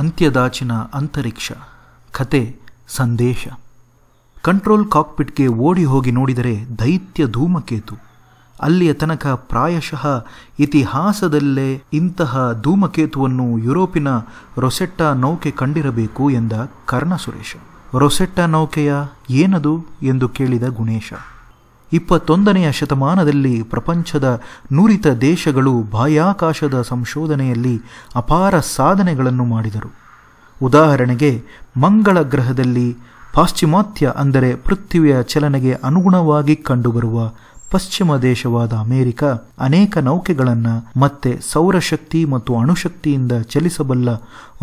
ಅಂತ್ಯದಾಚಿನ ಅಂತರಿಕ್ಷ ಕತೆ ಸಂದೇಶ ಕಂಟ್ರೋಲ್ ಕಾಕ್ಪಿಟ್ಗೆ ಓಡಿ ಹೋಗಿ ನೋಡಿದರೆ ದೈತ್ಯ ಧೂಮಕೇತು ಅಲ್ಲಿಯ ತನಕ ಪ್ರಾಯಶಃ ಇತಿಹಾಸದಲ್ಲೇ ಇಂತಹ ಧೂಮಕೇತುವನ್ನು ಯುರೋಪಿನ ರೊಸೆಟ್ಟಾ ನೌಕೆ ಕಂಡಿರಬೇಕು ಎಂದ ಕರ್ಣ ಸುರೇಶ ರೊಸೆಟ್ಟ ನೌಕೆಯ ಏನದು ಎಂದು ಕೇಳಿದ ಗುಣೇಶ ಇಪ್ಪತ್ತೊಂದನೆಯ ಶತಮಾನದಲ್ಲಿ ಪ್ರಪಂಚದ ನುರಿತ ದೇಶಗಳು ಬಾಹ್ಯಾಕಾಶದ ಸಂಶೋಧನೆಯಲ್ಲಿ ಅಪಾರ ಸಾಧನೆಗಳನ್ನು ಮಾಡಿದರು ಉದಾಹರಣೆಗೆ ಮಂಗಳ ಗ್ರಹದಲ್ಲಿ ಪಾಶ್ಚಿಮಾತ್ಯ ಅಂದರೆ ಪೃಥ್ವಿಯ ಚಲನೆಗೆ ಅನುಗುಣವಾಗಿ ಕಂಡುಬರುವ ಪಶ್ಚಿಮ ದೇಶವಾದ ಅಮೆರಿಕ ಅನೇಕ ನೌಕೆಗಳನ್ನು ಮತ್ತೆ ಸೌರಶಕ್ತಿ ಮತ್ತು ಅಣುಶಕ್ತಿಯಿಂದ ಚಲಿಸಬಲ್ಲ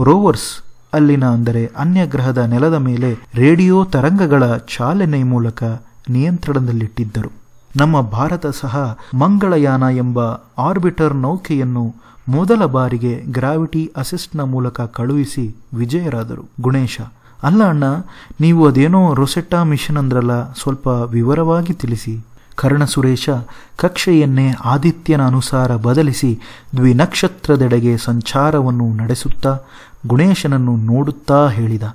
ರೋವರ್ಸ್ ಅಲ್ಲಿನ ಅಂದರೆ ಅನ್ಯ ಗ್ರಹದ ನೆಲದ ಮೇಲೆ ರೇಡಿಯೋ ತರಂಗಗಳ ಚಾಲನೆ ಮೂಲಕ ನಿಯಂತ್ರಣದಲ್ಲಿಟ್ಟಿದ್ದರು ನಮ್ಮ ಭಾರತ ಸಹ ಮಂಗಳಯಾನ ಎಂಬ ಆರ್ಬಿಟರ್ ನೌಕೆಯನ್ನು ಮೊದಲ ಬಾರಿಗೆ ಗ್ರಾವಿಟಿ ಅಸಿಸ್ಟ್ನ ಮೂಲಕ ಕಳುಹಿಸಿ ವಿಜಯರಾದರು ಗುಣೇಶ ಅಲ್ಲ ಅಣ್ಣ ನೀವು ಅದೇನೋ ರೊಸೆಟ್ಟಾ ಮಿಷನ್ ಅಂದ್ರಲ್ಲ ಸ್ವಲ್ಪ ವಿವರವಾಗಿ ತಿಳಿಸಿ ಕರ್ಣ ಸುರೇಶ ಕಕ್ಷೆಯನ್ನೇ ಆದಿತ್ಯನ ಅನುಸಾರ ಬದಲಿಸಿ ದ್ವಿನಕ್ಷತ್ರದೆಡೆಗೆ ಸಂಚಾರವನ್ನು ನಡೆಸುತ್ತಾ ಗುಣೇಶನನ್ನು ನೋಡುತ್ತಾ ಹೇಳಿದ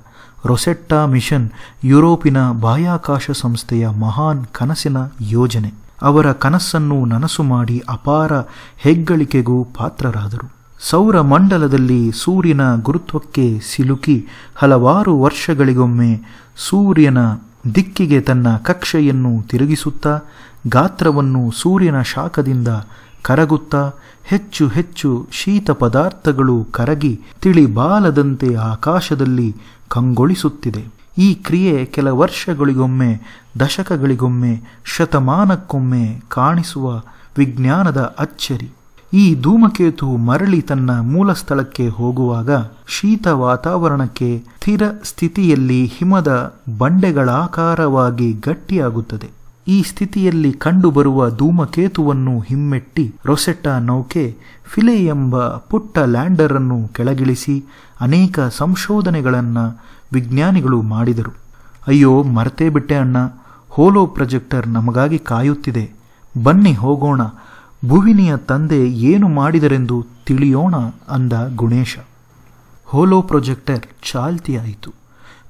ರೊಸೆಟ್ಟಾ ಮಿಷನ್ ಯುರೋಪಿನ ಬಾಹ್ಯಾಕಾಶ ಸಂಸ್ಥೆಯ ಮಹಾನ್ ಕನಸಿನ ಯೋಜನೆ ಅವರ ಕನಸನ್ನು ನನಸು ಮಾಡಿ ಅಪಾರ ಹೆಗ್ಗಳಿಕೆಗೂ ಪಾತ್ರರಾದರು ಸೌರ ಮಂಡಲದಲ್ಲಿ ಸೂರ್ಯನ ಗುರುತ್ವಕ್ಕೆ ಸಿಲುಕಿ ಹಲವಾರು ವರ್ಷಗಳಿಗೊಮ್ಮೆ ಸೂರ್ಯನ ದಿಕ್ಕಿಗೆ ತನ್ನ ಕಕ್ಷೆಯನ್ನು ತಿರುಗಿಸುತ್ತಾ ಗಾತ್ರವನ್ನು ಸೂರ್ಯನ ಶಾಖದಿಂದ ಕರಗುತ್ತಾ ಹೆಚ್ಚು ಹೆಚ್ಚು ಶೀತ ಪದಾರ್ಥಗಳು ಕರಗಿ ತಿಳಿಬಾಲದಂತೆ ಆಕಾಶದಲ್ಲಿ ಕಂಗೊಳಿಸುತ್ತಿದೆ ಈ ಕ್ರಿಯೆ ಕೆಲ ವರ್ಷಗಳಿಗೊಮ್ಮೆ ದಶಕಗಳಿಗೊಮ್ಮೆ ಶತಮಾನಕ್ಕೊಮ್ಮೆ ಕಾಣಿಸುವ ವಿಜ್ಞಾನದ ಅಚ್ಚರಿ ಈ ಧೂಮಕೇತು ಮರಳಿ ತನ್ನ ಮೂಲ ಸ್ಥಳಕ್ಕೆ ಹೋಗುವಾಗ ಶೀತ ವಾತಾವರಣಕ್ಕೆ ಸ್ಥಿರ ಸ್ಥಿತಿಯಲ್ಲಿ ಹಿಮದ ಬಂಡೆಗಳಾಕಾರವಾಗಿ ಗಟ್ಟಿಯಾಗುತ್ತದೆ ಈ ಸ್ಥಿತಿಯಲ್ಲಿ ಕಂಡುಬರುವ ಧೂಮಕೇತುವನ್ನು ಹಿಮ್ಮೆಟ್ಟಿ ರೊಸೆಟ್ಟ ನೌಕೆ ಫಿಲೆ ಎಂಬ ಪುಟ್ಟ ಲ್ಯಾಂಡರ್ ಅನ್ನು ಕೆಳಗಿಳಿಸಿ ಅನೇಕ ಸಂಶೋಧನೆಗಳನ್ನು ವಿಜ್ಞಾನಿಗಳು ಮಾಡಿದರು ಅಯ್ಯೋ ಮರ್ತೇ ಬಿಟ್ಟೆ ಅಣ್ಣ ಹೋಲೋ ಪ್ರೊಜೆಕ್ಟರ್ ನಮಗಾಗಿ ಕಾಯುತ್ತಿದೆ ಬನ್ನಿ ಹೋಗೋಣ ಭುವಿನಿಯ ತಂದೆ ಏನು ಮಾಡಿದರೆಂದು ತಿಳಿಯೋಣ ಅಂದ ಗುಣೇಶ ಹೋಲೋ ಪ್ರೊಜೆಕ್ಟರ್ ಚಾಲ್ತಿಯಾಯಿತು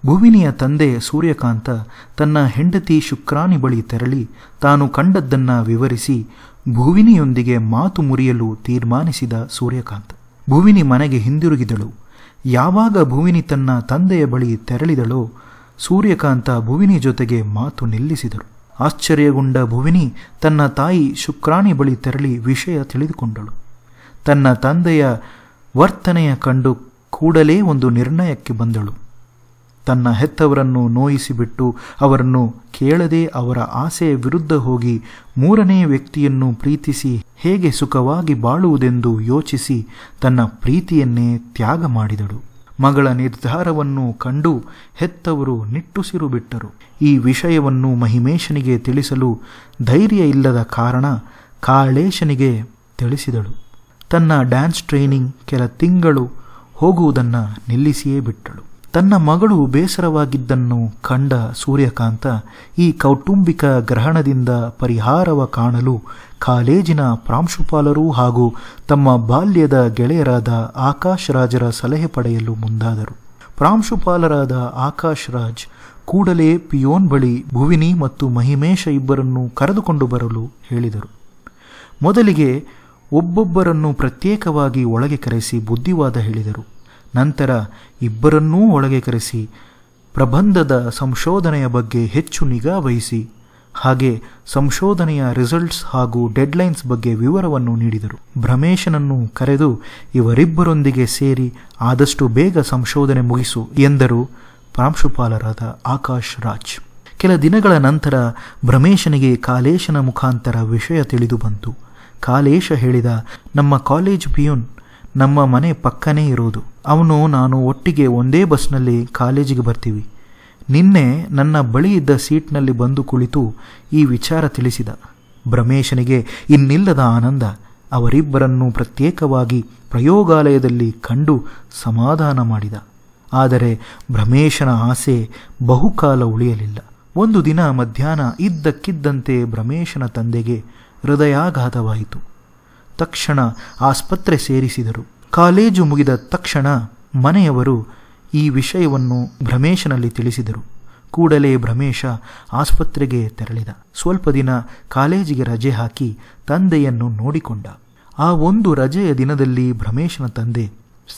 ಭುವಿನಿಯ ತಂದೆ ಸೂರ್ಯಕಾಂತ ತನ್ನ ಹೆಂಡತಿ ಶುಕ್ರಾಣಿ ಬಳಿ ತೆರಳಿ ತಾನು ಕಂಡದ್ದನ್ನು ವಿವರಿಸಿ ಭುವಿನಿಯೊಂದಿಗೆ ಮಾತು ಮುರಿಯಲು ತೀರ್ಮಾನಿಸಿದ ಸೂರ್ಯಕಾಂತ ಭುವಿನಿ ಮನೆಗೆ ಹಿಂದಿರುಗಿದಳು ಯಾವಾಗ ಭುವಿನಿ ತನ್ನ ತಂದೆಯ ಬಳಿ ತೆರಳಿದಳೋ ಸೂರ್ಯಕಾಂತ ಭುವಿನಿ ಜೊತೆಗೆ ಮಾತು ನಿಲ್ಲಿಸಿದರು ಆಶ್ಚರ್ಯಗೊಂಡ ಭುವಿನಿ ತನ್ನ ತಾಯಿ ಶುಕ್ರಾಣಿ ಬಳಿ ತೆರಳಿ ವಿಷಯ ತಿಳಿದುಕೊಂಡಳು ತನ್ನ ತಂದೆಯ ವರ್ತನೆಯ ಕಂಡು ಕೂಡಲೇ ಒಂದು ನಿರ್ಣಯಕ್ಕೆ ಬಂದಳು ತನ್ನ ಹೆತ್ತವರನ್ನು ನೋಯಿಸಿಬಿಟ್ಟು ಅವರನ್ನು ಕೇಳದೆ ಅವರ ಆಸೆಯ ವಿರುದ್ಧ ಹೋಗಿ ಮೂರನೇ ವ್ಯಕ್ತಿಯನ್ನು ಪ್ರೀತಿಸಿ ಹೇಗೆ ಸುಖವಾಗಿ ಬಾಳುವುದೆಂದು ಯೋಚಿಸಿ ತನ್ನ ಪ್ರೀತಿಯನ್ನೇ ತ್ಯಾಗ ಮಾಡಿದಳು ಮಗಳ ನಿರ್ಧಾರವನ್ನು ಕಂಡು ಹೆತ್ತವರು ನಿಟ್ಟುಸಿರು ಬಿಟ್ಟರು ಈ ವಿಷಯವನ್ನು ಮಹಿಮೇಶನಿಗೆ ತಿಳಿಸಲು ಧೈರ್ಯ ಇಲ್ಲದ ಕಾರಣ ಕಾಳೇಶನಿಗೆ ತಿಳಿಸಿದಳು ತನ್ನ ಡ್ಯಾನ್ಸ್ ಟ್ರೈನಿಂಗ್ ಕೆಲ ತಿಂಗಳು ಹೋಗುವುದನ್ನು ನಿಲ್ಲಿಸಿಯೇ ಬಿಟ್ಟಳು ತನ್ನ ಮಗಳು ಬೇಸರವಾಗಿದ್ದನ್ನು ಕಂಡ ಸೂರ್ಯಕಾಂತ ಈ ಕೌಟುಂಬಿಕ ಗ್ರಹಣದಿಂದ ಪರಿಹಾರವ ಕಾಣಲು ಕಾಲೇಜಿನ ಪ್ರಾಂಶುಪಾಲರು ಹಾಗೂ ತಮ್ಮ ಬಾಲ್ಯದ ಗೆಳೆಯರಾದ ಆಕಾಶ್ ರಾಜರ ಸಲಹೆ ಪಡೆಯಲು ಮುಂದಾದರು ಪ್ರಾಂಶುಪಾಲರಾದ ಆಕಾಶ್ ರಾಜ್ ಕೂಡಲೇ ಪಿಯೋನ್ ಬಳಿ ಭುವಿನಿ ಮತ್ತು ಮಹಿಮೇಶ ಇಬ್ಬರನ್ನು ಕರೆದುಕೊಂಡು ಬರಲು ಹೇಳಿದರು ಮೊದಲಿಗೆ ಒಬ್ಬೊಬ್ಬರನ್ನು ಪ್ರತ್ಯೇಕವಾಗಿ ಒಳಗೆ ಕರೆಸಿ ಬುದ್ಧಿವಾದ ಹೇಳಿದರು ನಂತರ ಇಬ್ಬರನ್ನೂ ಒಳಗೆ ಕರೆಸಿ ಪ್ರಬಂಧದ ಸಂಶೋಧನೆಯ ಬಗ್ಗೆ ಹೆಚ್ಚು ನಿಗಾ ವಹಿಸಿ ಹಾಗೆ ಸಂಶೋಧನೆಯ ರಿಸಲ್ಟ್ಸ್ ಹಾಗೂ ಡೆಡ್ಲೈನ್ಸ್ ಬಗ್ಗೆ ವಿವರವನ್ನು ನೀಡಿದರು ಭ್ರಮೇಶನನ್ನು ಕರೆದು ಇವರಿಬ್ಬರೊಂದಿಗೆ ಸೇರಿ ಆದಷ್ಟು ಬೇಗ ಸಂಶೋಧನೆ ಮುಗಿಸು ಎಂದರು ಪ್ರಾಂಶುಪಾಲರಾದ ಆಕಾಶ್ ರಾಜ್ ಕೆಲ ದಿನಗಳ ನಂತರ ಭ್ರಮೇಶನಿಗೆ ಕಾಲೇಶನ ಮುಖಾಂತರ ವಿಷಯ ತಿಳಿದು ಬಂತು ಕಾಲೇಶ ಹೇಳಿದ ನಮ್ಮ ಕಾಲೇಜ್ ಪಿಯೂನ್ ನಮ್ಮ ಮನೆ ಪಕ್ಕನೇ ಇರುವುದು ಅವನು ನಾನು ಒಟ್ಟಿಗೆ ಒಂದೇ ಬಸ್ನಲ್ಲಿ ಕಾಲೇಜಿಗೆ ಬರ್ತೀವಿ ನಿನ್ನೆ ನನ್ನ ಬಳಿ ಇದ್ದ ಸೀಟ್ನಲ್ಲಿ ಬಂದು ಕುಳಿತು ಈ ವಿಚಾರ ತಿಳಿಸಿದ ಭ್ರಮೇಶನಿಗೆ ಇನ್ನಿಲ್ಲದ ಆನಂದ ಅವರಿಬ್ಬರನ್ನು ಪ್ರತ್ಯೇಕವಾಗಿ ಪ್ರಯೋಗಾಲಯದಲ್ಲಿ ಕಂಡು ಸಮಾಧಾನ ಮಾಡಿದ ಆದರೆ ಭ್ರಮೇಶನ ಆಸೆ ಬಹುಕಾಲ ಉಳಿಯಲಿಲ್ಲ ಒಂದು ದಿನ ಮಧ್ಯಾಹ್ನ ಇದ್ದಕ್ಕಿದ್ದಂತೆ ಭ್ರಮೇಶನ ತಂದೆಗೆ ಹೃದಯಾಘಾತವಾಯಿತು ತಕ್ಷಣ ಆಸ್ಪತ್ರೆ ಸೇರಿಸಿದರು ಕಾಲೇಜು ಮುಗಿದ ತಕ್ಷಣ ಮನೆಯವರು ಈ ವಿಷಯವನ್ನು ಭ್ರಮೇಶನಲ್ಲಿ ತಿಳಿಸಿದರು ಕೂಡಲೇ ಭ್ರಮೇಶ ಆಸ್ಪತ್ರೆಗೆ ತೆರಳಿದ ಸ್ವಲ್ಪ ದಿನ ಕಾಲೇಜಿಗೆ ರಜೆ ಹಾಕಿ ತಂದೆಯನ್ನು ನೋಡಿಕೊಂಡ ಆ ಒಂದು ರಜೆಯ ದಿನದಲ್ಲಿ ಭ್ರಮೇಶನ ತಂದೆ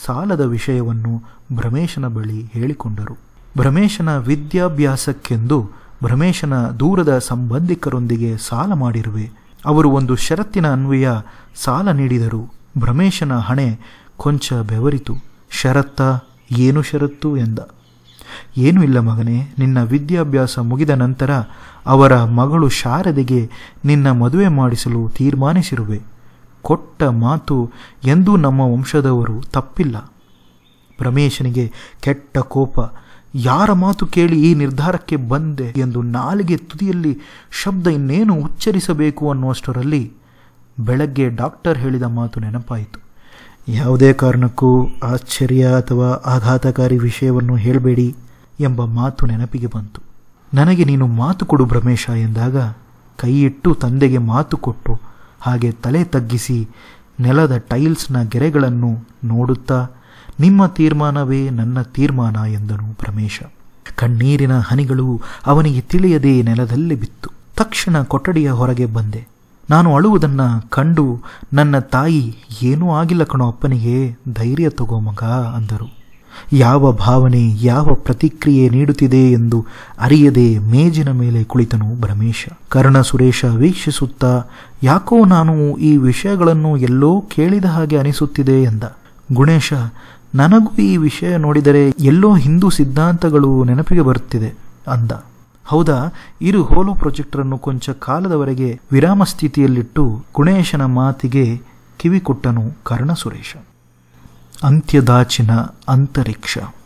ಸಾಲದ ವಿಷಯವನ್ನು ಭ್ರಮೇಶನ ಬಳಿ ಹೇಳಿಕೊಂಡರು ಭ್ರಮೇಶನ ವಿದ್ಯಾಭ್ಯಾಸಕ್ಕೆಂದು ಭ್ರಮೇಶನ ದೂರದ ಸಂಬಂಧಿಕರೊಂದಿಗೆ ಸಾಲ ಮಾಡಿರುವೆ ಅವರು ಒಂದು ಷರತ್ತಿನ ಅನ್ವಯ ಸಾಲ ನೀಡಿದರು ಭ್ರಮೇಶನ ಹಣೆ ಕೊಂಚ ಬೆವರಿತು ಷರತ್ತ ಏನು ಷರತ್ತು ಎಂದ ಏನೂ ಇಲ್ಲ ಮಗನೇ ನಿನ್ನ ವಿದ್ಯಾಭ್ಯಾಸ ಮುಗಿದ ನಂತರ ಅವರ ಮಗಳು ಶಾರದೆಗೆ ನಿನ್ನ ಮದುವೆ ಮಾಡಿಸಲು ತೀರ್ಮಾನಿಸಿರುವೆ ಕೊಟ್ಟ ಮಾತು ಎಂದೂ ನಮ್ಮ ವಂಶದವರು ತಪ್ಪಿಲ್ಲ ಭ್ರಮೇಶನಿಗೆ ಕೆಟ್ಟ ಕೋಪ ಯಾರ ಮಾತು ಕೇಳಿ ಈ ನಿರ್ಧಾರಕ್ಕೆ ಬಂದೆ ಎಂದು ನಾಲಿಗೆ ತುದಿಯಲ್ಲಿ ಶಬ್ದ ಇನ್ನೇನು ಉಚ್ಚರಿಸಬೇಕು ಅನ್ನುವಷ್ಟರಲ್ಲಿ ಬೆಳಗ್ಗೆ ಡಾಕ್ಟರ್ ಹೇಳಿದ ಮಾತು ನೆನಪಾಯಿತು ಯಾವುದೇ ಕಾರಣಕ್ಕೂ ಆಶ್ಚರ್ಯ ಅಥವಾ ಆಘಾತಕಾರಿ ವಿಷಯವನ್ನು ಹೇಳಬೇಡಿ ಎಂಬ ಮಾತು ನೆನಪಿಗೆ ಬಂತು ನನಗೆ ನೀನು ಮಾತು ಕೊಡು ಭ್ರಮೇಶ ಎಂದಾಗ ಕೈಯಿಟ್ಟು ತಂದೆಗೆ ಮಾತು ಕೊಟ್ಟು ಹಾಗೆ ತಲೆ ತಗ್ಗಿಸಿ ನೆಲದ ಟೈಲ್ಸ್ನ ಗೆರೆಗಳನ್ನು ನೋಡುತ್ತಾ ನಿಮ್ಮ ತೀರ್ಮಾನವೇ ನನ್ನ ತೀರ್ಮಾನ ಎಂದನು ಪ್ರಮೇಶ ಕಣ್ಣೀರಿನ ಹನಿಗಳು ಅವನಿಗೆ ತಿಳಿಯದೇ ನೆಲದಲ್ಲಿ ಬಿತ್ತು ತಕ್ಷಣ ಕೊಠಡಿಯ ಹೊರಗೆ ಬಂದೆ ನಾನು ಅಳುವುದನ್ನು ಕಂಡು ನನ್ನ ತಾಯಿ ಏನೂ ಆಗಿಲ್ಲ ಕಣೋ ಅಪ್ಪನಿಗೆ ಧೈರ್ಯ ತಗೋ ಮಗ ಅಂದರು ಯಾವ ಭಾವನೆ ಯಾವ ಪ್ರತಿಕ್ರಿಯೆ ನೀಡುತ್ತಿದೆ ಎಂದು ಅರಿಯದೆ ಮೇಜಿನ ಮೇಲೆ ಕುಳಿತನು ಭ್ರಮೇಶ ಕರ್ಣ ಸುರೇಶ ವೀಕ್ಷಿಸುತ್ತಾ ಯಾಕೋ ನಾನು ಈ ವಿಷಯಗಳನ್ನು ಎಲ್ಲೋ ಕೇಳಿದ ಹಾಗೆ ಅನಿಸುತ್ತಿದೆ ಎಂದ ಗುಣೇಶ ನನಗೂ ಈ ವಿಷಯ ನೋಡಿದರೆ ಎಲ್ಲೋ ಹಿಂದೂ ಸಿದ್ಧಾಂತಗಳು ನೆನಪಿಗೆ ಬರುತ್ತಿದೆ ಅಂದ ಹೌದಾ ಇರು ಹೋಲು ಪ್ರಾಜೆಕ್ಟರನ್ನು ಕೊಂಚ ಕಾಲದವರೆಗೆ ವಿರಾಮ ಸ್ಥಿತಿಯಲ್ಲಿಟ್ಟು ಗುಣೇಶನ ಮಾತಿಗೆ ಕಿವಿಕೊಟ್ಟನು ಕೊಟ್ಟನು ಕರ್ಣ ಸುರೇಶ ಅಂತ್ಯದಾಚಿನ ಅಂತರಿಕ್ಷ